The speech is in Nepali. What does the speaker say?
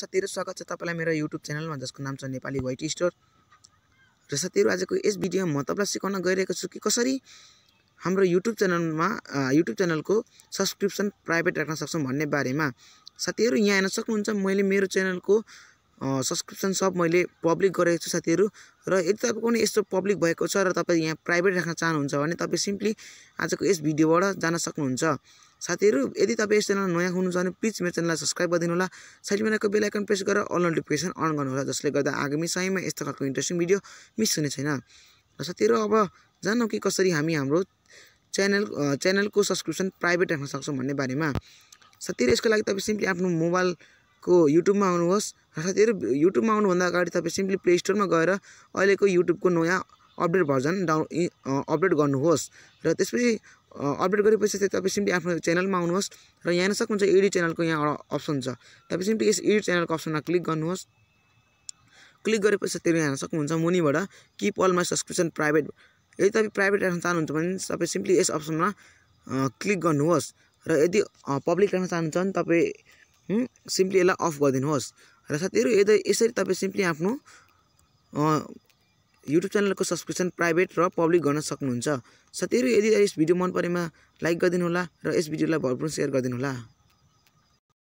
साथीहरू स्वागत छ तपाईँलाई मेरो युट्युब च्यानलमा जसको नाम छ नेपाली वाइट स्टोर र साथीहरू आजको यस भिडियोमा म तपाईँलाई सिकाउन गइरहेको छु कि कसरी हाम्रो युट्युब च्यानलमा युट्युब च्यानलको सब्सक्रिप्सन प्राइभेट राख्न सक्छौँ भन्ने बारेमा साथीहरू यहाँ हेर्न सक्नुहुन्छ मैले मेरो च्यानलको सब्सक्रिप्सन सब मैले पब्लिक गरेको छु साथीहरू र यदि तपाईँको पनि यस्तो पब्लिक भएको छ र तपाईँ यहाँ प्राइभेट राख्न चाहनुहुन्छ भने तपाईँ सिम्पली आजको यस भिडियोबाट जान सक्नुहुन्छ साथीहरू यदि तपाईँ यस च्यानल नयाँ हुनुहुन्छ भने प्लिज मेरो च्यानललाई सब्सक्राइब गरिदिनु होला साइडमा रहेको बेलायकन प्रेस गरेर अल नोटिफिकेसन अन गर्नुहोला जसले गर्दा आगामी समयमा यस्तो खालको इन्ट्रेस्टिङ भिडियो मिस हुने छैन र साथीहरू अब जानौँ कि कसरी हामी हाम्रो च्यानल च्यानलको सब्सक्रिप्सन प्राइभेट राख्न सक्छौँ भन्ने बारेमा साथीहरू यसको लागि तपाईँ सिम्पली आफ्नो मोबाइल को युट्युबमा आउनुहोस् र साथीहरू युट्युबमा आउनुभन्दा अगाडि तपाईँ सिम्पली प्ले स्टोरमा गएर अहिलेको युट्युबको नयाँ अपडेट भर्जन डाउन अपडेट गर्नुहोस् र त्यसपछि अपडेट गरेपछि चाहिँ तपाईँ सिम्पली आफ्नो च्यानलमा आउनुहोस् र यहाँ सक्नुहुन्छ एडी च्यानलको यहाँ अप्सन छ तपाईँ सिम्पली यस एडी च्यानलको अप्सनमा क्लिक गर्नुहोस् क्लिक गरेपछि त्यो यहाँ सक्नुहुन्छ मुनिबाट किप पलमा सब्सक्रिप्सन प्राइभेट यदि तपाईँ प्राइभेट राख्न चाहनुहुन्छ भने तपाईँ सिम्पली यस अप्सनमा क्लिक गर्नुहोस् र यदि पब्लिक राख्न चाहनुहुन्छ भने तपाईँ सिम्पली यसलाई अफ गरिदिनुहोस् र साथीहरू यदि यसरी तपाईँ सिम्पली आफ्नो युट्युब च्यानलको सब्सक्रिप्सन प्राइभेट र पब्लिक गर्न सक्नुहुन्छ साथीहरू यदि यस भिडियो मन परेमा लाइक गरिदिनु होला र यस भिडियोलाई भरपूर सेयर गरिदिनु होला